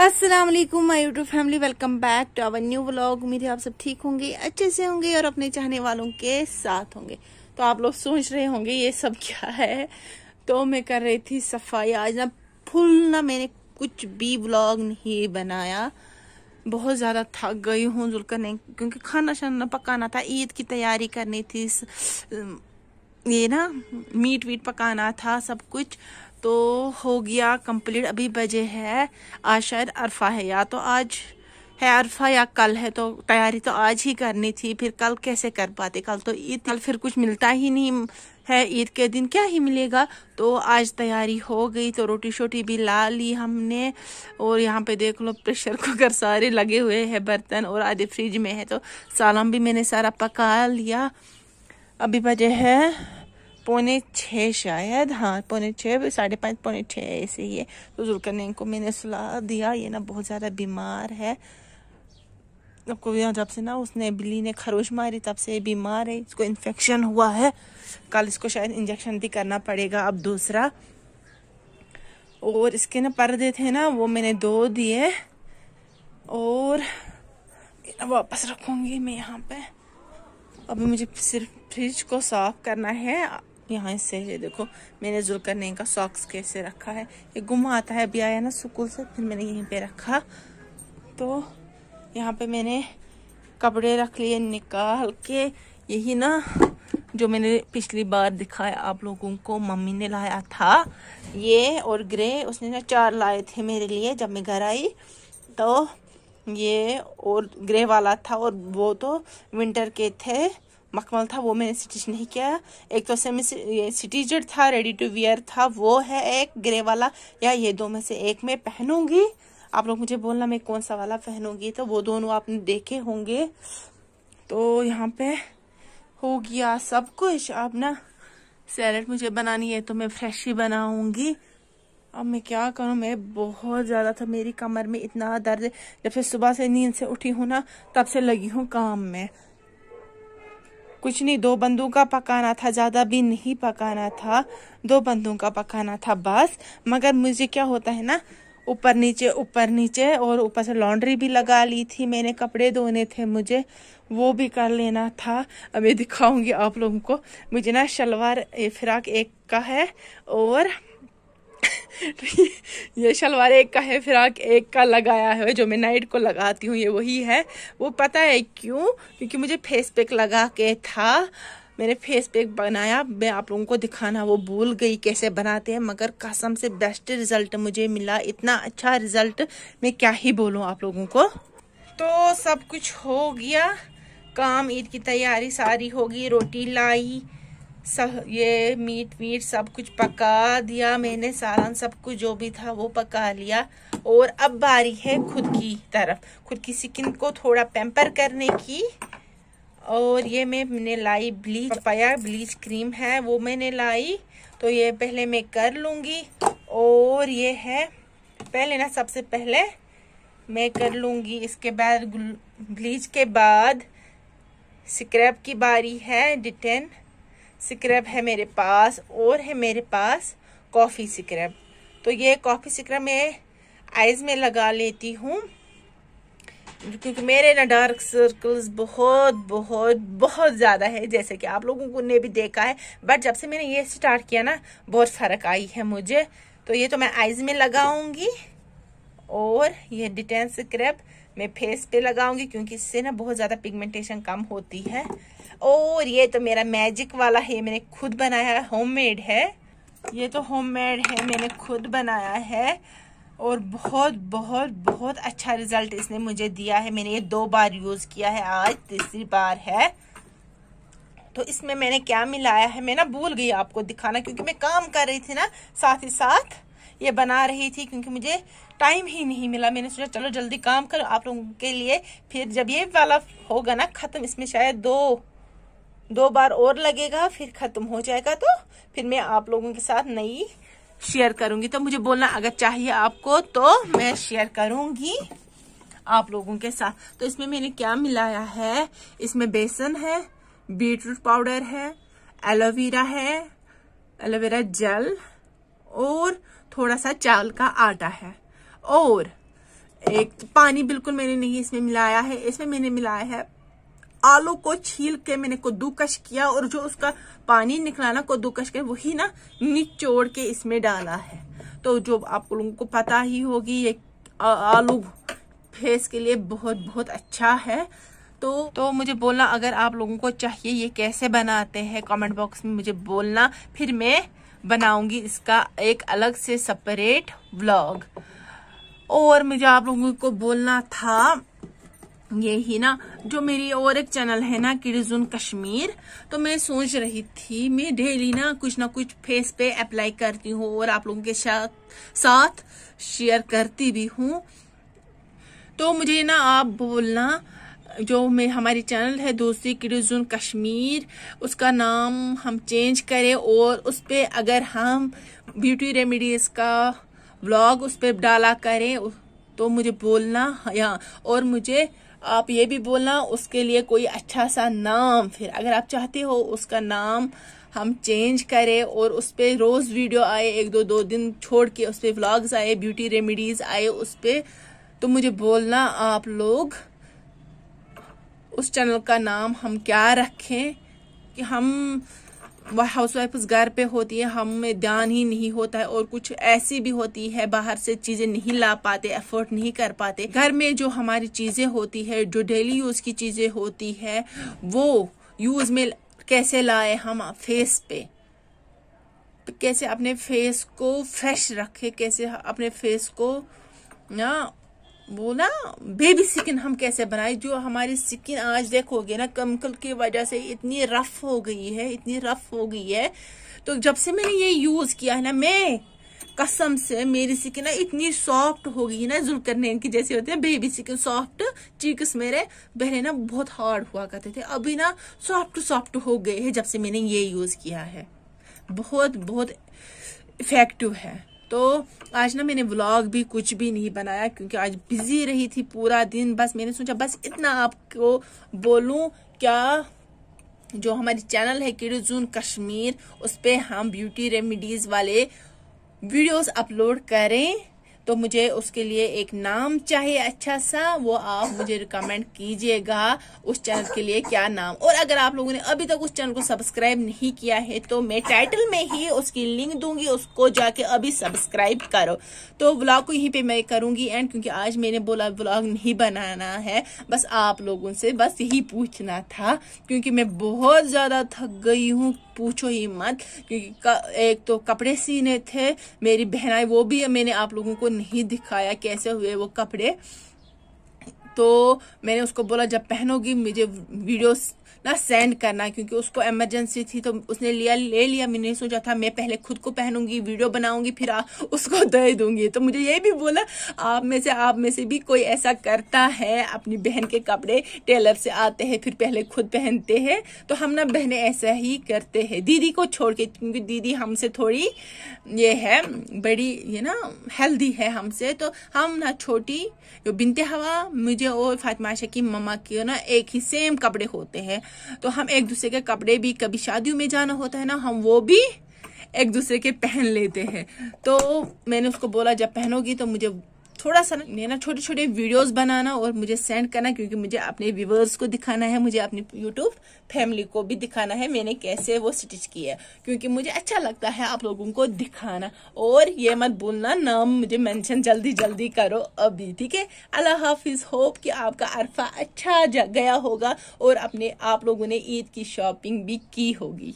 अस्सलाम वालेकुम my YouTube family welcome back to our new vlog उम्मीद है आप सब ठीक होंगे अच्छे से होंगे और अपने चाहने वालों के साथ होंगे तो आप लोग सोच रहे होंगे ये सब क्या है तो मैं कर रही थी सफाई आज ना फुल ना मैंने कुछ भी व्लॉग नहीं बनाया बहुत ज़्यादा थक गई हूँ जुलकर नहीं क्योंकि खाना शाना पकाना था ईद की तैयारी करनी थी ये ना मीट वीट पकाना था सब कुछ तो हो गया कंप्लीट अभी बजे है आज शायद अरफा है या तो आज है अरफा या कल है तो तैयारी तो आज ही करनी थी फिर कल कैसे कर पाते कल तो ईद कल फिर कुछ मिलता ही नहीं है ईद के दिन क्या ही मिलेगा तो आज तैयारी हो गई तो रोटी शोटी भी ला ली हमने और यहाँ पे देख लो प्रेशर कुकर सारे लगे हुए हैं बर्तन और आधे फ्रिज में है तो सालम भी मैंने सारा पका लिया अभी बजे है पौने छः शायद हाँ पौने छः साढ़े पाँच पौने छः ऐसे ही है तो जुलकरनैन को मैंने सलाह दिया ये ना बहुत ज़्यादा बीमार है आपको जब से ना उसने बिल्ली ने खरोश मारी तब से बीमार है इसको इन्फेक्शन हुआ है कल इसको शायद इंजेक्शन भी करना पड़ेगा अब दूसरा और इसके ना पर्दे थे ना वो मैंने दो दिए और वापस रखूँगी मैं यहाँ पे अभी मुझे सिर्फ फ्रिज को साफ करना है यहाँ से ये देखो मैंने जुलकरने का सॉक्स कैसे रखा है ये गुम आता है अभी आया ना सुकूल से फिर मैंने यहीं पे रखा तो यहाँ पे मैंने कपड़े रख लिए निकाल के यही ना जो मैंने पिछली बार दिखाया आप लोगों को मम्मी ने लाया था ये और ग्रे उसने ना चार लाए थे मेरे लिए जब मैं घर आई तो ये और ग्रे वाला था और वो तो विंटर के थे मखमल था वो मैंने स्टिच नहीं किया एक तो सेमी स्टिचड था रेडी टू वियर था वो है एक ग्रे वाला या ये दो में से एक मैं पहनूंगी आप लोग मुझे बोलना मैं कौन सा वाला पहनूंगी तो वो दोनों आपने देखे होंगे तो यहाँ पे हो गया सब कुछ अब ना सैलड मुझे बनानी है तो मैं फ्रेश ही बनाऊंगी अब मैं क्या करूं मैं बहुत ज़्यादा था मेरी कमर में इतना दर्द जब से सुबह से नींद से उठी हूं ना तब से लगी हूँ काम में कुछ नहीं दो बंदूक का पकाना था ज़्यादा भी नहीं पकाना था दो बंदों का पकाना था बस मगर मुझे क्या होता है ना ऊपर नीचे ऊपर नीचे और ऊपर से लॉन्ड्री भी लगा ली थी मैंने कपड़े धोने थे मुझे वो भी कर लेना था अब दिखाऊंगी आप लोगों को मुझे ना शलवार फिराक एक का है और ये शलवार एक का है फिराक एक का लगाया है जो मैं नाइट को लगाती हूँ ये वही है वो पता है क्यों क्योंकि मुझे फेस पैक लगा के था मैंने फेस पैक बनाया मैं आप लोगों को दिखाना वो भूल गई कैसे बनाते हैं मगर कसम से बेस्ट रिजल्ट मुझे मिला इतना अच्छा रिजल्ट मैं क्या ही बोलूँ आप लोगों को तो सब कुछ हो गया काम ईद की तैयारी सारी होगी रोटी लाई सब ये मीट वीट सब कुछ पका दिया मैंने सारा सब कुछ जो भी था वो पका लिया और अब बारी है खुद की तरफ खुद की स्किन को थोड़ा पेम्पर करने की और ये मैंने लाई ब्लीच पाया ब्लीच क्रीम है वो मैंने लाई तो ये पहले मैं कर लूँगी और ये है पहले ना सबसे पहले मैं कर लूँगी इसके बाद ब्लीच के बाद स्क्रैप की बारी है डिटेन सिक्रब है मेरे पास और है मेरे पास कॉफ़ी सिक्रब तो ये कॉफ़ी सिक्रब मैं आइज़ में लगा लेती हूँ क्योंकि मेरे ना डार्क सर्कल्स बहुत बहुत बहुत ज़्यादा है जैसे कि आप लोगों को ने भी देखा है बट जब से मैंने ये स्टार्ट किया ना बहुत फ़र्क आई है मुझे तो ये तो मैं आइज़ में लगाऊंगी और ये डिटेंस स्क्रब मैं फेस पे लगाऊंगी क्योंकि इससे ना बहुत ज़्यादा पिगमेंटेशन कम होती है और ये तो मेरा मैजिक वाला है मैंने खुद बनाया है होममेड है ये तो होममेड है मैंने खुद बनाया है और बहुत बहुत बहुत अच्छा रिजल्ट इसने मुझे दिया है मैंने ये दो बार यूज़ किया है आज तीसरी बार है तो इसमें मैंने क्या मिलाया है मैं ना भूल गई आपको दिखाना क्योंकि मैं काम कर रही थी ना साथ ही साथ ये बना रही थी क्योंकि मुझे टाइम ही नहीं मिला मैंने सोचा चलो जल्दी काम करो आप लोगों के लिए फिर जब ये वाला होगा ना ख़त्म इसमें शायद दो दो बार और लगेगा फिर ख़त्म हो जाएगा तो फिर मैं आप लोगों के साथ नई शेयर करूंगी तो मुझे बोलना अगर चाहिए आपको तो मैं शेयर करूंगी आप लोगों के साथ तो इसमें मैंने क्या मिलाया है इसमें बेसन है बीटरूट पाउडर है एलोवेरा है एलोवेरा जेल और थोड़ा सा चावल का आटा है और एक पानी बिल्कुल मैंने नहीं इसमें मिलाया है इसमें मैंने मिलाया है आलू को छील के मैंने कद्दूकश किया और जो उसका पानी निकला ना कद्दूकश के वही ना निचोड़ के इसमें डाला है तो जो आप लोगों को पता ही होगी ये आलू फेस के लिए बहुत बहुत अच्छा है तो तो मुझे बोलना अगर आप लोगों को चाहिए ये कैसे बनाते हैं कमेंट बॉक्स में मुझे बोलना फिर मैं बनाऊंगी इसका एक अलग से सेपरेट व्लॉग और मुझे आप लोगों को बोलना था ये ही ना जो मेरी और एक चैनल है ना किड्स कश्मीर तो मैं सोच रही थी मैं डेली ना कुछ ना कुछ फेस पे अप्लाई करती हूँ और आप लोगों के साथ शेयर करती भी हूँ तो मुझे ना आप बोलना जो में हमारी चैनल है दूसरी जून कश्मीर उसका नाम हम चेंज करें और उस पर अगर हम ब्यूटी रेमिडीज़ का व्लॉग उस पर डाला करें तो मुझे बोलना या और मुझे आप ये भी बोलना उसके लिए कोई अच्छा सा नाम फिर अगर आप चाहते हो उसका नाम हम चेंज करें और उस पर रोज़ वीडियो आए एक दो दो दिन छोड़ के उस पर व्लॉग्स आए ब्यूटी रेमिडीज आए उस पर तो मुझे बोलना आप लोग उस चैनल का नाम हम क्या रखें कि हम हाउस उस घर पे होती है हमें ध्यान ही नहीं होता है और कुछ ऐसी भी होती है बाहर से चीजें नहीं ला पाते एफर्ट नहीं कर पाते घर में जो हमारी चीजें होती है जो डेली यूज की चीजें होती है वो यूज में कैसे लाए हम फेस पे तो कैसे अपने फेस को फ्रेश रखें कैसे अपने फेस को ना वो ना बेबी स्किन हम कैसे बनाए जो हमारी स्किन आज देखोगे ना केमिकल की वजह से इतनी रफ हो गई है इतनी रफ हो गई है तो जब से मैंने ये यूज किया है ना मैं कसम से मेरी स्किन ना इतनी सॉफ्ट हो गई ना करने की जैसे होते हैं बेबी स्किन सॉफ्ट चीक्स मेरे पहले ना बहुत हार्ड हुआ करते थे अभी ना सॉफ्ट सॉफ्ट हो गए है जब से मैंने ये यूज किया है बहुत बहुत इफेक्टिव है तो आज ना मैंने व्लॉग भी कुछ भी नहीं बनाया क्योंकि आज बिजी रही थी पूरा दिन बस मैंने सोचा बस इतना आपको बोलूं क्या जो हमारी चैनल है जून कश्मीर उस पर हम ब्यूटी रेमिडीज वाले वीडियोस अपलोड करें तो मुझे उसके लिए एक नाम चाहिए अच्छा सा वो आप मुझे रिकमेंड कीजिएगा उस चैनल के लिए क्या नाम और अगर आप लोगों ने अभी तक उस चैनल को सब्सक्राइब नहीं किया है तो मैं टाइटल में ही उसकी लिंक दूंगी उसको जाके अभी सब्सक्राइब करो तो व्लॉग को यहीं पे मैं करूंगी एंड क्योंकि आज मैंने बोला व्लॉग नहीं बनाना है बस आप लोगों से बस यही पूछना था क्योंकि मैं बहुत ज़्यादा थक गई हूँ पूछो ही मत क्योंकि एक तो कपड़े सीने थे मेरी बहनाएं वो भी मैंने आप लोगों को नहीं दिखाया कैसे हुए वो कपड़े तो मैंने उसको बोला जब पहनोगी मुझे वीडियो ना सेंड करना क्योंकि उसको इमरजेंसी थी तो उसने लिया ले लिया मैंने सोचा था मैं पहले खुद को पहनूंगी वीडियो बनाऊंगी फिर आ, उसको दे दूंगी तो मुझे ये भी बोला आप में से आप में से भी कोई ऐसा करता है अपनी बहन के कपड़े टेलर से आते हैं फिर पहले खुद पहनते हैं तो हम ना बहने ऐसा ही करते हैं दीदी को छोड़ के क्योंकि दीदी हमसे थोड़ी ये है बड़ी ये ना हेल्दी है हमसे तो हम ना छोटी जो बिनते हवा मुझे मुझे और फातिमा की ममा के ना एक ही सेम कपड़े होते हैं तो हम एक दूसरे के कपड़े भी कभी शादियों में जाना होता है ना हम वो भी एक दूसरे के पहन लेते हैं तो मैंने उसको बोला जब पहनोगी तो मुझे थोड़ा सा लेना छोटे छोटे वीडियोस बनाना और मुझे सेंड करना क्योंकि मुझे अपने व्यूवर्स को दिखाना है मुझे अपनी यूट्यूब फैमिली को भी दिखाना है मैंने कैसे वो स्टिच किया क्योंकि मुझे अच्छा लगता है आप लोगों को दिखाना और ये मत बोलना नाम मुझे मेंशन जल्दी जल्दी करो अभी ठीक है अल्लाह हाफिज होप कि आपका अरफा अच्छा गया होगा और अपने आप लोगों ने ईद की शॉपिंग भी की होगी